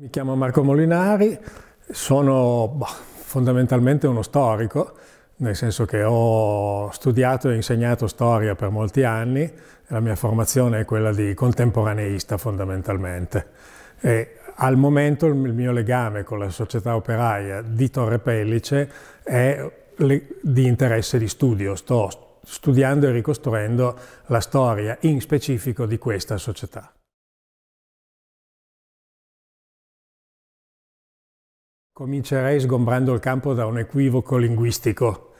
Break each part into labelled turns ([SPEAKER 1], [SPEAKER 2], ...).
[SPEAKER 1] Mi chiamo Marco Molinari, sono boh, fondamentalmente uno storico, nel senso che ho studiato e insegnato storia per molti anni, la mia formazione è quella di contemporaneista fondamentalmente. E al momento il mio legame con la società operaia di Torre Pellice è di interesse di studio, sto studiando e ricostruendo la storia in specifico di questa società. Comincerei sgombrando il campo da un equivoco linguistico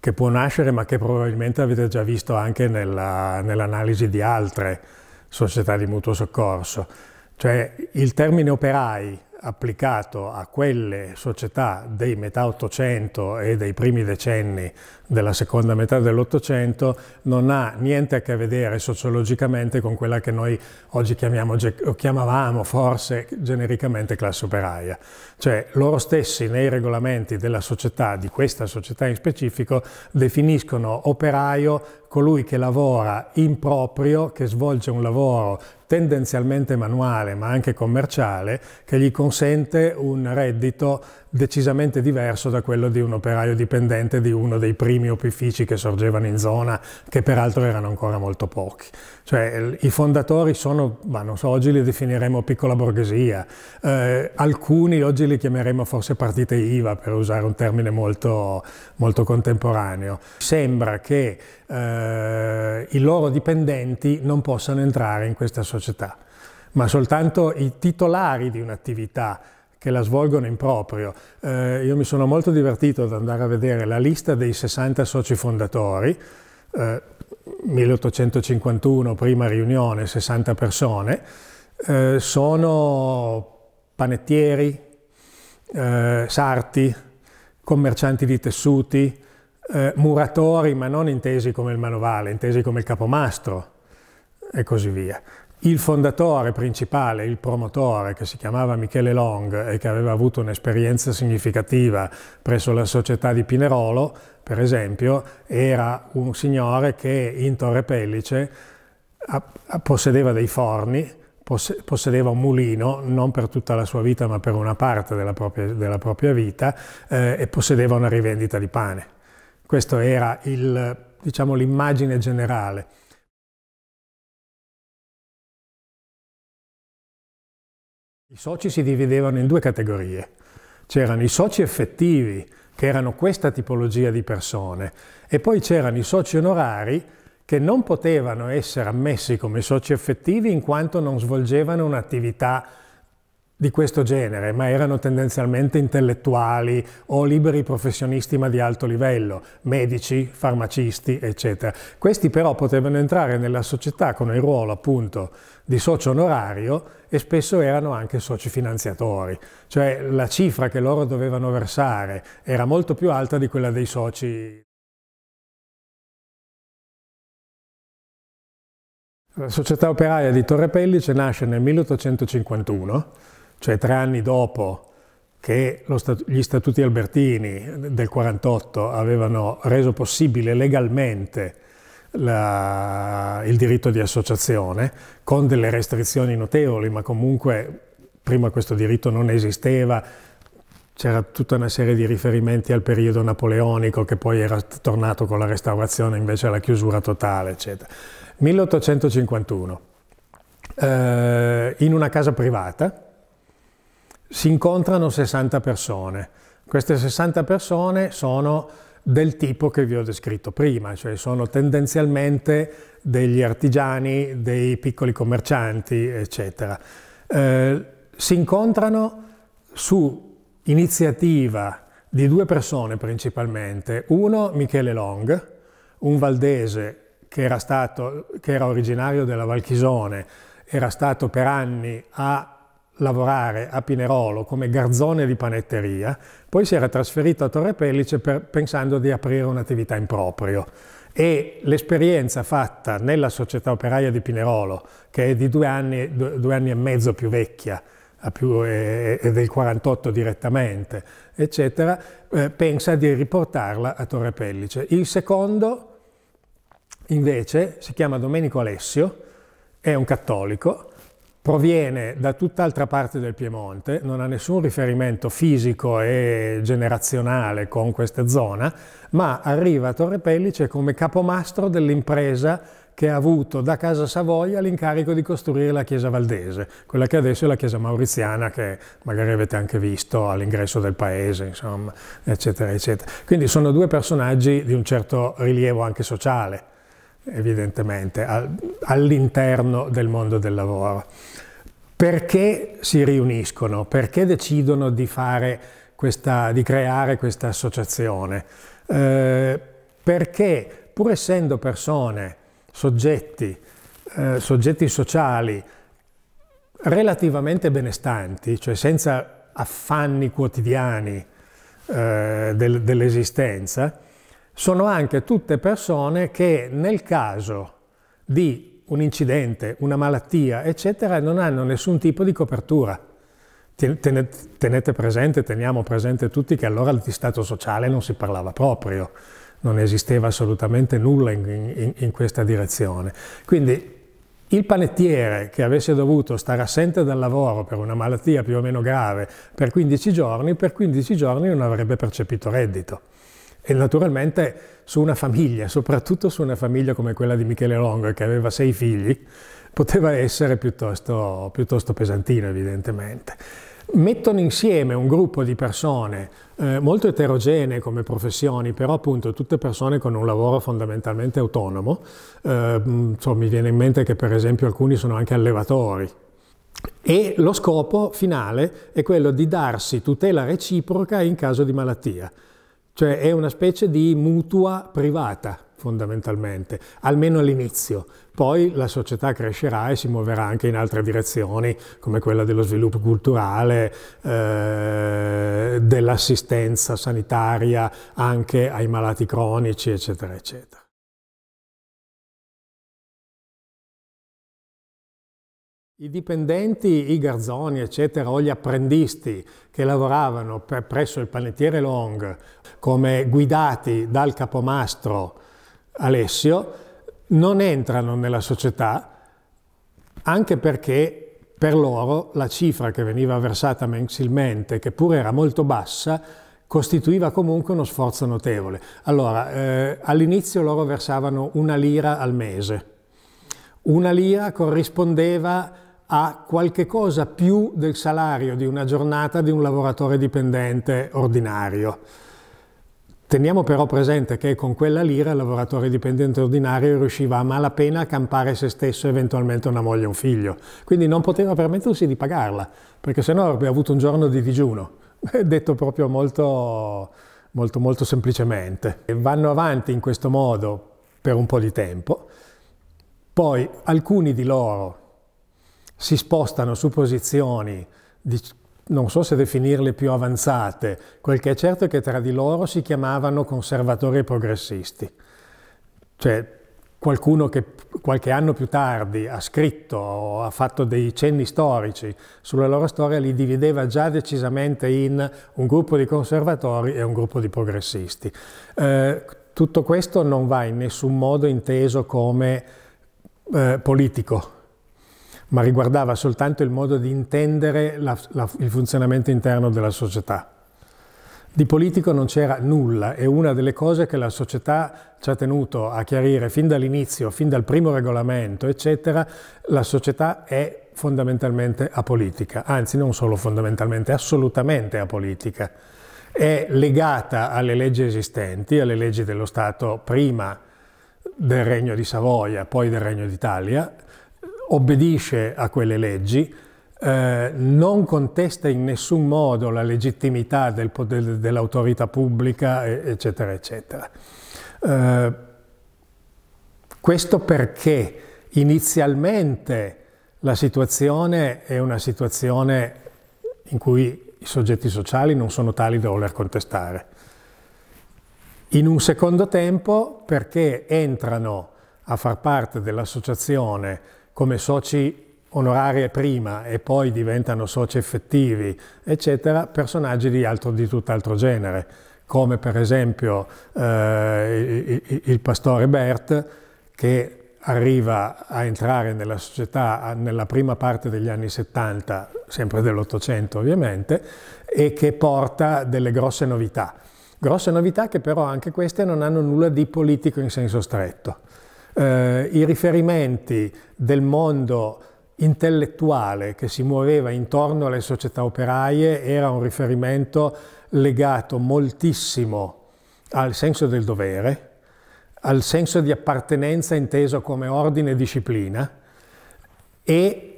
[SPEAKER 1] che può nascere ma che probabilmente avete già visto anche nell'analisi di altre società di mutuo soccorso. Cioè il termine operai applicato a quelle società dei metà Ottocento e dei primi decenni della seconda metà dell'Ottocento non ha niente a che vedere sociologicamente con quella che noi oggi chiamiamo, o chiamavamo forse genericamente classe operaia. Cioè loro stessi nei regolamenti della società, di questa società in specifico, definiscono operaio colui che lavora in proprio, che svolge un lavoro tendenzialmente manuale ma anche commerciale, che gli consente consente un reddito decisamente diverso da quello di un operaio dipendente di uno dei primi opifici che sorgevano in zona, che peraltro erano ancora molto pochi. Cioè, i fondatori sono, ma non so, oggi li definiremo piccola borghesia, eh, alcuni oggi li chiameremo forse partite IVA, per usare un termine molto, molto contemporaneo. Sembra che eh, i loro dipendenti non possano entrare in questa società ma soltanto i titolari di un'attività che la svolgono in proprio. Eh, io mi sono molto divertito ad andare a vedere la lista dei 60 soci fondatori, eh, 1851, prima riunione, 60 persone, eh, sono panettieri, eh, sarti, commercianti di tessuti, eh, muratori, ma non intesi come il manovale, intesi come il capomastro e così via. Il fondatore principale, il promotore, che si chiamava Michele Long e che aveva avuto un'esperienza significativa presso la società di Pinerolo, per esempio, era un signore che in Torre Pellice possedeva dei forni, possedeva un mulino, non per tutta la sua vita ma per una parte della propria, della propria vita, eh, e possedeva una rivendita di pane. Questo era diciamo, l'immagine diciamo, generale. I soci si dividevano in due categorie. C'erano i soci effettivi, che erano questa tipologia di persone, e poi c'erano i soci onorari, che non potevano essere ammessi come soci effettivi in quanto non svolgevano un'attività di questo genere, ma erano tendenzialmente intellettuali o liberi professionisti ma di alto livello, medici, farmacisti, eccetera. Questi però potevano entrare nella società con il ruolo appunto di socio onorario e spesso erano anche soci finanziatori, cioè la cifra che loro dovevano versare era molto più alta di quella dei
[SPEAKER 2] soci
[SPEAKER 1] La società operaia di Torre Pellice nasce nel 1851 cioè tre anni dopo che statu gli statuti albertini del 48 avevano reso possibile legalmente la, il diritto di associazione, con delle restrizioni notevoli, ma comunque prima questo diritto non esisteva, c'era tutta una serie di riferimenti al periodo napoleonico che poi era tornato con la restaurazione invece alla chiusura totale, eccetera. 1851, eh, in una casa privata, si incontrano 60 persone. Queste 60 persone sono del tipo che vi ho descritto prima, cioè sono tendenzialmente degli artigiani, dei piccoli commercianti, eccetera. Eh, si incontrano su iniziativa di due persone principalmente, uno Michele Long, un valdese che era, stato, che era originario della Valchisone, era stato per anni a lavorare a Pinerolo come garzone di panetteria, poi si era trasferito a Torre Pellice per, pensando di aprire un'attività in proprio e l'esperienza fatta nella società operaia di Pinerolo, che è di due anni, due, anni e mezzo più vecchia, più, eh, del 48 direttamente, eccetera, eh, pensa di riportarla a Torre Pellice. Il secondo, invece, si chiama Domenico Alessio, è un cattolico, proviene da tutt'altra parte del Piemonte, non ha nessun riferimento fisico e generazionale con questa zona, ma arriva a Torre Pellice come capomastro dell'impresa che ha avuto da Casa Savoia l'incarico di costruire la chiesa valdese, quella che adesso è la chiesa mauriziana che magari avete anche visto all'ingresso del paese, insomma, eccetera, eccetera. Quindi sono due personaggi di un certo rilievo anche sociale evidentemente, all'interno del mondo del lavoro. Perché si riuniscono? Perché decidono di, questa, di creare questa associazione? Eh, perché pur essendo persone, soggetti, eh, soggetti sociali relativamente benestanti, cioè senza affanni quotidiani eh, del, dell'esistenza, sono anche tutte persone che nel caso di un incidente, una malattia, eccetera, non hanno nessun tipo di copertura. Tenete presente, teniamo presente tutti che allora di Stato sociale non si parlava proprio, non esisteva assolutamente nulla in, in, in questa direzione. Quindi il panettiere che avesse dovuto stare assente dal lavoro per una malattia più o meno grave per 15 giorni, per 15 giorni non avrebbe percepito reddito e naturalmente su una famiglia, soprattutto su una famiglia come quella di Michele Longo che aveva sei figli, poteva essere piuttosto, piuttosto pesantino evidentemente. Mettono insieme un gruppo di persone eh, molto eterogenee come professioni, però appunto tutte persone con un lavoro fondamentalmente autonomo. Eh, insomma, mi viene in mente che per esempio alcuni sono anche allevatori, e lo scopo finale è quello di darsi tutela reciproca in caso di malattia. Cioè è una specie di mutua privata fondamentalmente, almeno all'inizio. Poi la società crescerà e si muoverà anche in altre direzioni, come quella dello sviluppo culturale, eh, dell'assistenza sanitaria anche ai malati cronici, eccetera, eccetera. I dipendenti, i garzoni, eccetera, o gli apprendisti che lavoravano per, presso il panettiere Long come guidati dal capomastro Alessio, non entrano nella società anche perché per loro la cifra che veniva versata mensilmente, che pure era molto bassa, costituiva comunque uno sforzo notevole. Allora, eh, all'inizio loro versavano una lira al mese. Una lira corrispondeva a qualche cosa più del salario di una giornata di un lavoratore dipendente ordinario. Teniamo però presente che con quella lira il lavoratore dipendente ordinario riusciva a malapena a campare se stesso e eventualmente una moglie e un figlio, quindi non poteva permettersi di pagarla, perché sennò avrebbe avuto un giorno di digiuno, detto proprio molto, molto, molto semplicemente. E vanno avanti in questo modo per un po' di tempo, poi alcuni di loro si spostano su posizioni di non so se definirle più avanzate, quel che è certo è che tra di loro si chiamavano conservatori e progressisti. Cioè, qualcuno che qualche anno più tardi ha scritto o ha fatto dei cenni storici sulla loro storia li divideva già decisamente in un gruppo di conservatori e un gruppo di progressisti. Eh, tutto questo non va in nessun modo inteso come eh, politico, ma riguardava soltanto il modo di intendere la, la, il funzionamento interno della società. Di politico non c'era nulla e una delle cose che la società ci ha tenuto a chiarire fin dall'inizio, fin dal primo regolamento, eccetera, la società è fondamentalmente apolitica, anzi non solo fondamentalmente, assolutamente apolitica. È legata alle leggi esistenti, alle leggi dello Stato prima del Regno di Savoia, poi del Regno d'Italia, obbedisce a quelle leggi, eh, non contesta in nessun modo la legittimità del dell'autorità pubblica, eccetera, eccetera. Eh, questo perché inizialmente la situazione è una situazione in cui i soggetti sociali non sono tali da voler contestare. In un secondo tempo, perché entrano a far parte dell'associazione come soci onorari prima e poi diventano soci effettivi, eccetera, personaggi di, altro, di tutt'altro genere, come per esempio eh, il pastore Bert, che arriva a entrare nella società nella prima parte degli anni 70, sempre dell'Ottocento ovviamente, e che porta delle grosse novità. Grosse novità che però anche queste non hanno nulla di politico in senso stretto eh, i riferimenti del mondo intellettuale che si muoveva intorno alle società operaie era un riferimento legato moltissimo al senso del dovere, al senso di appartenenza inteso come ordine e disciplina e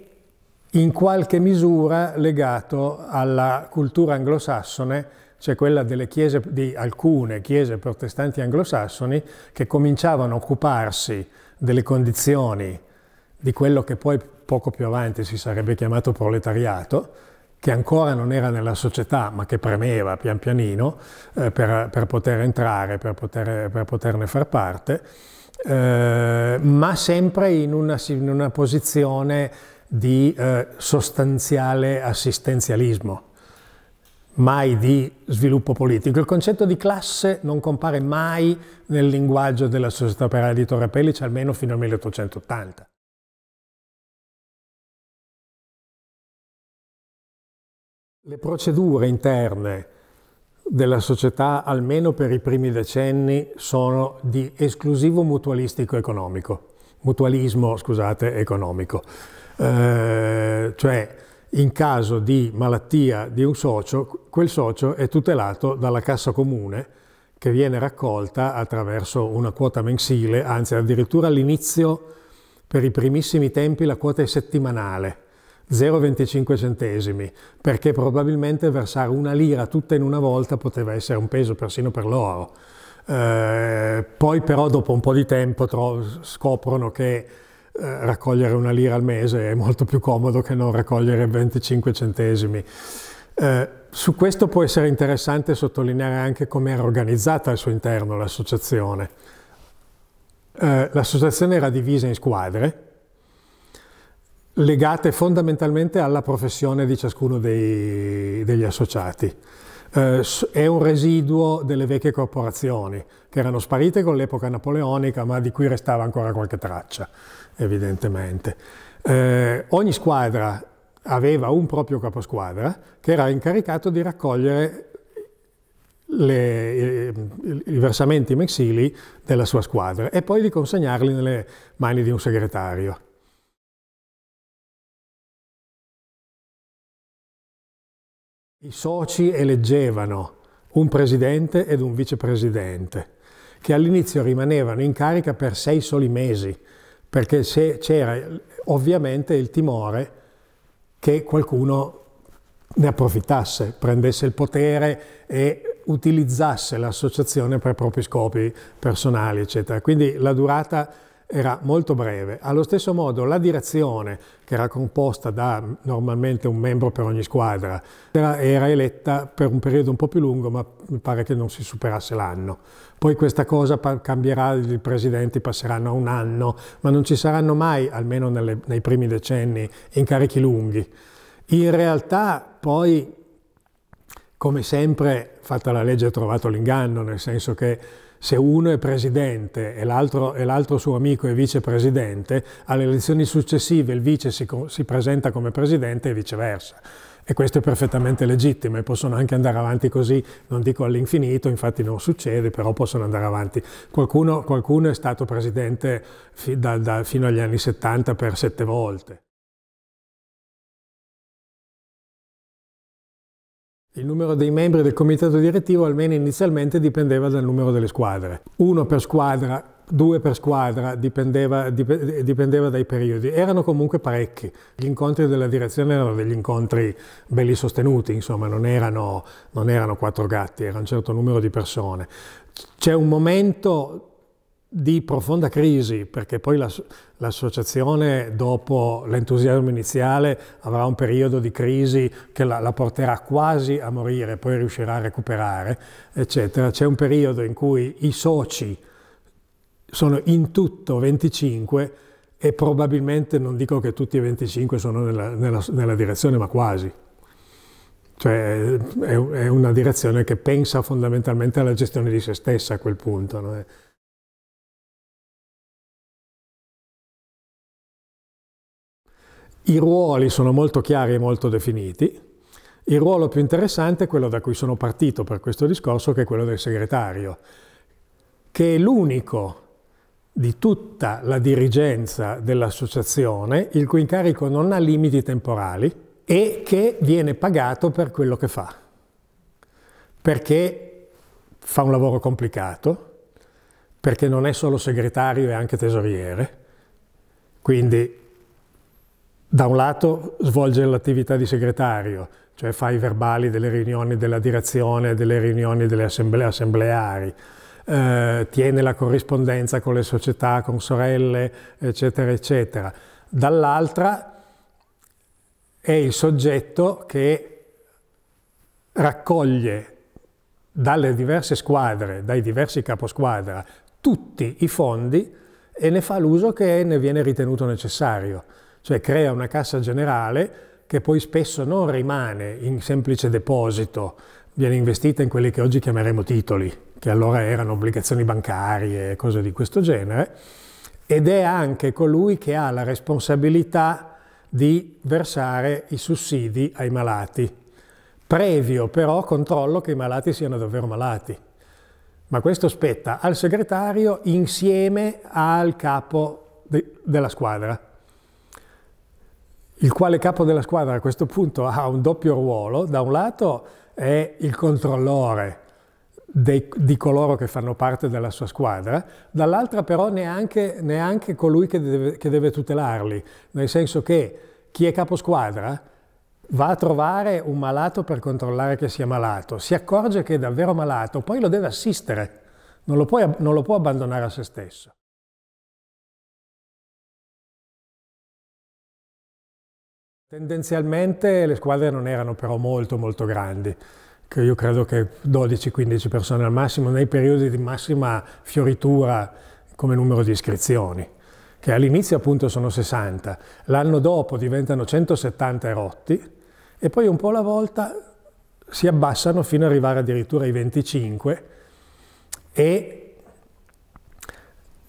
[SPEAKER 1] in qualche misura legato alla cultura anglosassone cioè quella chiese, di alcune chiese protestanti anglosassoni che cominciavano a occuparsi delle condizioni di quello che poi poco più avanti si sarebbe chiamato proletariato, che ancora non era nella società ma che premeva pian pianino eh, per, per, poter entrare, per, poter, per poterne far parte, eh, ma sempre in una, in una posizione di eh, sostanziale assistenzialismo mai di sviluppo politico. Il concetto di classe non compare mai nel linguaggio della società operaia di Torre Pellice, almeno fino al 1880. Le procedure interne della società, almeno per i primi decenni, sono di esclusivo mutualistico economico, mutualismo, scusate, economico. Eh, cioè, in caso di malattia di un socio, quel socio è tutelato dalla cassa comune che viene raccolta attraverso una quota mensile, anzi addirittura all'inizio per i primissimi tempi la quota è settimanale, 0,25 centesimi, perché probabilmente versare una lira tutta in una volta poteva essere un peso persino per loro. Eh, poi però dopo un po' di tempo scoprono che eh, raccogliere una lira al mese è molto più comodo che non raccogliere 25 centesimi. Eh, su questo può essere interessante sottolineare anche come era organizzata al suo interno l'associazione. Eh, l'associazione era divisa in squadre legate fondamentalmente alla professione di ciascuno dei, degli associati eh, è un residuo delle vecchie corporazioni che erano sparite con l'epoca napoleonica ma di cui restava ancora qualche traccia evidentemente. Eh, ogni squadra aveva un proprio caposquadra che era incaricato di raccogliere le, i versamenti mensili della sua squadra e poi di consegnarli nelle mani di un segretario. I soci eleggevano un presidente ed un vicepresidente, che all'inizio rimanevano in carica per sei soli mesi, perché c'era ovviamente il timore che qualcuno ne approfittasse, prendesse il potere e utilizzasse l'associazione per propri scopi personali, eccetera. Quindi la durata era molto breve. Allo stesso modo la direzione, che era composta da normalmente un membro per ogni squadra, era, era eletta per un periodo un po' più lungo, ma mi pare che non si superasse l'anno. Poi questa cosa cambierà, i presidenti passeranno a un anno, ma non ci saranno mai, almeno nelle, nei primi decenni, incarichi lunghi. In realtà poi, come sempre, fatta la legge ho trovato l'inganno, nel senso che se uno è presidente e l'altro, suo amico è vicepresidente, alle elezioni successive il vice si, si presenta come presidente e viceversa. E questo è perfettamente legittimo e possono anche andare avanti così, non dico all'infinito, infatti non succede, però possono andare avanti. Qualcuno, qualcuno è stato presidente fi, da, da, fino agli anni 70 per
[SPEAKER 2] sette volte.
[SPEAKER 1] Il numero dei membri del comitato direttivo almeno inizialmente dipendeva dal numero delle squadre. Uno per squadra, due per squadra, dipendeva, dipendeva dai periodi. Erano comunque parecchi. Gli incontri della direzione erano degli incontri belli sostenuti, insomma, non erano, non erano quattro gatti, era un certo numero di persone. C'è un momento di profonda crisi, perché poi l'associazione dopo l'entusiasmo iniziale avrà un periodo di crisi che la, la, porterà quasi a morire, poi riuscirà a recuperare, eccetera. C'è un periodo in cui i soci sono in tutto 25 e probabilmente non dico che tutti e 25 sono nella, nella, nella direzione, ma quasi. Cioè è, è, una direzione che pensa fondamentalmente alla gestione di se stessa a quel punto. No? I ruoli sono molto chiari e molto definiti. Il ruolo più interessante è quello da cui sono partito per questo discorso, che è quello del segretario, che è l'unico di tutta la dirigenza dell'associazione, il cui incarico non ha limiti temporali e che viene pagato per quello che fa, perché fa un lavoro complicato, perché non è solo segretario, è anche tesoriere, quindi da un lato svolge l'attività di segretario, cioè fa i verbali delle riunioni della direzione, delle riunioni delle assemblee assembleari, eh, tiene la corrispondenza con le società, con sorelle, eccetera, eccetera. Dall'altra è il soggetto che raccoglie dalle diverse squadre, dai diversi caposquadra, tutti i fondi e ne fa l'uso che ne viene ritenuto necessario cioè crea una cassa generale che poi spesso non rimane in semplice deposito, viene investita in quelli che oggi chiameremo titoli, che allora erano obbligazioni bancarie, e cose di questo genere, ed è anche colui che ha la responsabilità di versare i sussidi ai malati, previo però controllo che i malati siano davvero malati. Ma questo spetta al segretario insieme al capo de della squadra il quale capo della squadra a questo punto ha un doppio ruolo, da un lato è il controllore dei, di coloro che fanno parte della sua squadra, dall'altra però neanche, neanche colui che deve, che deve tutelarli, nel senso che chi è capo squadra va a trovare un malato per controllare che sia malato, si accorge che è davvero malato, poi lo deve assistere, non lo, puoi, non lo può abbandonare a se stesso. Tendenzialmente le squadre non erano però molto molto grandi, io credo che 12-15 persone al massimo, nei periodi di massima fioritura come numero di iscrizioni, che all'inizio appunto sono 60, l'anno dopo diventano 170 erotti e poi un po' alla volta si abbassano fino ad arrivare addirittura ai 25 e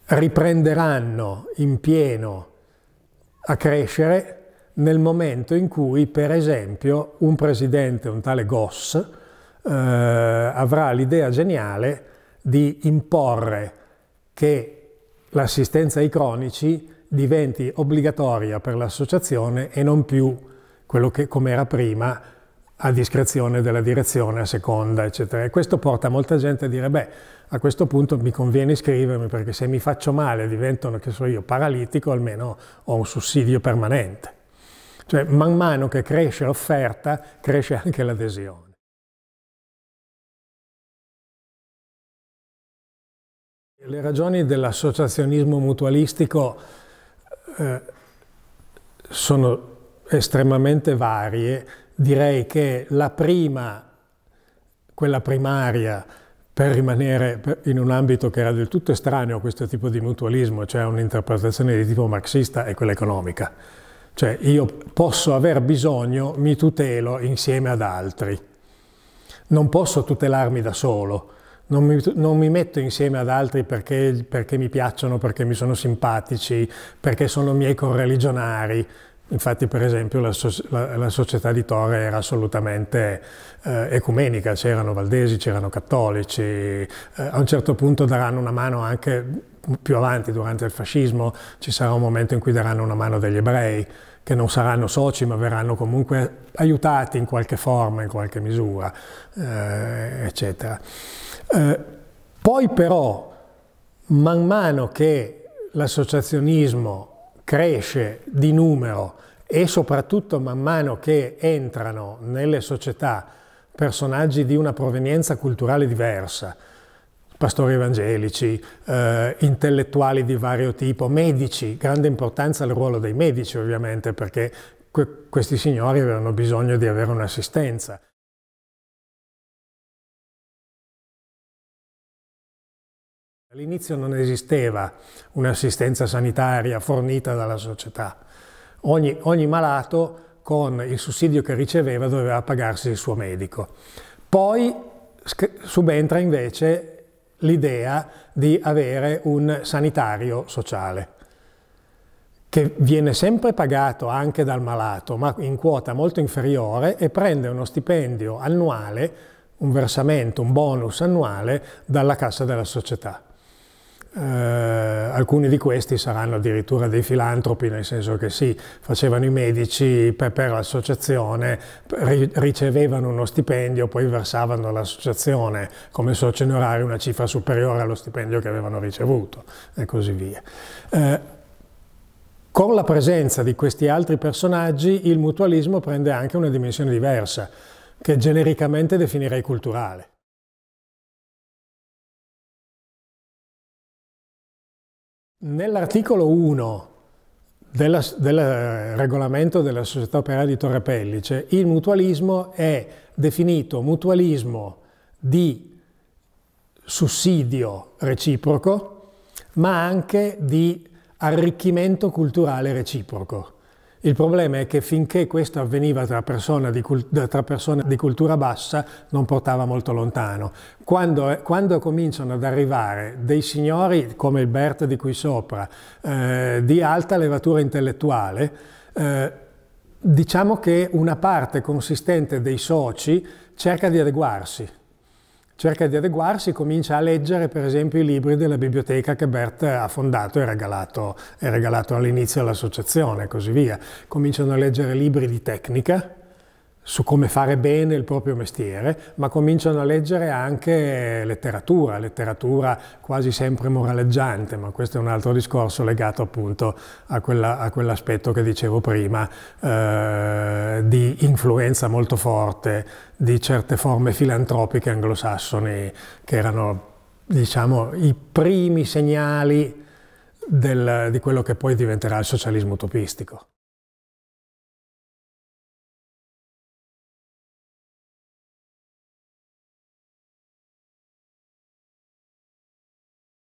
[SPEAKER 1] riprenderanno in pieno a crescere nel momento in cui, per esempio, un presidente, un tale Goss, eh, avrà l'idea geniale di imporre che l'assistenza ai cronici diventi obbligatoria per l'associazione e non più quello che come era prima a discrezione della direzione, a seconda, eccetera. E questo porta molta gente a dire, beh, a questo punto mi conviene iscrivermi perché se mi faccio male, divento, che so io, paralitico, almeno ho un sussidio permanente. Cioè man mano che cresce l'offerta, cresce anche l'adesione. Le ragioni dell'associazionismo mutualistico eh, sono estremamente varie. Direi che la prima, quella primaria, per rimanere in un ambito che era del tutto estraneo a questo tipo di mutualismo, cioè un'interpretazione di tipo marxista, è quella economica. Cioè io posso aver bisogno, mi tutelo insieme ad altri. Non posso tutelarmi da solo, non mi, non mi metto insieme ad altri perché, perché mi piacciono, perché mi sono simpatici, perché sono miei correligionari, Infatti, per esempio, la, so la, la, società di Torre era assolutamente eh, ecumenica, c'erano valdesi, c'erano cattolici, eh, a un certo punto daranno una mano anche più avanti, durante il fascismo, ci sarà un momento in cui daranno una mano degli ebrei, che non saranno soci ma verranno comunque aiutati in qualche forma, in qualche misura, eh, eccetera. Eh, poi però, man mano che l'associazionismo cresce di numero e soprattutto man mano che entrano nelle società personaggi di una provenienza culturale diversa, pastori evangelici, eh, intellettuali di vario tipo, medici, grande importanza il ruolo dei medici ovviamente perché que questi signori avevano bisogno di avere un'assistenza. All'inizio non esisteva un'assistenza sanitaria fornita dalla società. Ogni, ogni malato con il sussidio che riceveva doveva pagarsi il suo medico. Poi subentra invece l'idea di avere un sanitario sociale che viene sempre pagato anche dal malato, ma in quota molto inferiore e prende uno stipendio annuale, un versamento, un bonus annuale dalla cassa della società. Eh, alcuni di questi saranno addirittura dei filantropi, nel senso che sì, facevano i medici per, per l'associazione, ri, ricevevano uno stipendio, poi versavano all'associazione come socio onorario una cifra superiore allo stipendio che avevano ricevuto e così via. Eh, con la presenza di questi altri personaggi il mutualismo prende anche una dimensione diversa, che genericamente definirei culturale. Nell'articolo 1 della, del eh, regolamento della Società Operaia di Torre Pellice, il mutualismo è definito mutualismo di sussidio reciproco, ma anche di arricchimento culturale reciproco. Il problema è che finché questo avveniva tra persone di, tra persone di cultura bassa non portava molto lontano. Quando, quando, cominciano ad arrivare dei signori come il Bert di qui sopra, eh, di alta levatura intellettuale, eh, diciamo che una parte consistente dei soci cerca di adeguarsi cerca di adeguarsi, comincia a leggere per esempio i libri della biblioteca che Bert ha fondato e regalato, regalato all'inizio all'associazione e così via. Cominciano a leggere libri di tecnica, su come fare bene il proprio mestiere, ma cominciano a leggere anche letteratura, letteratura quasi sempre moraleggiante, ma questo è un altro discorso legato appunto a, quell'aspetto che dicevo prima, eh, di influenza molto forte di certe forme filantropiche anglosassoni che erano diciamo i primi segnali del, di quello che poi diventerà il socialismo utopistico.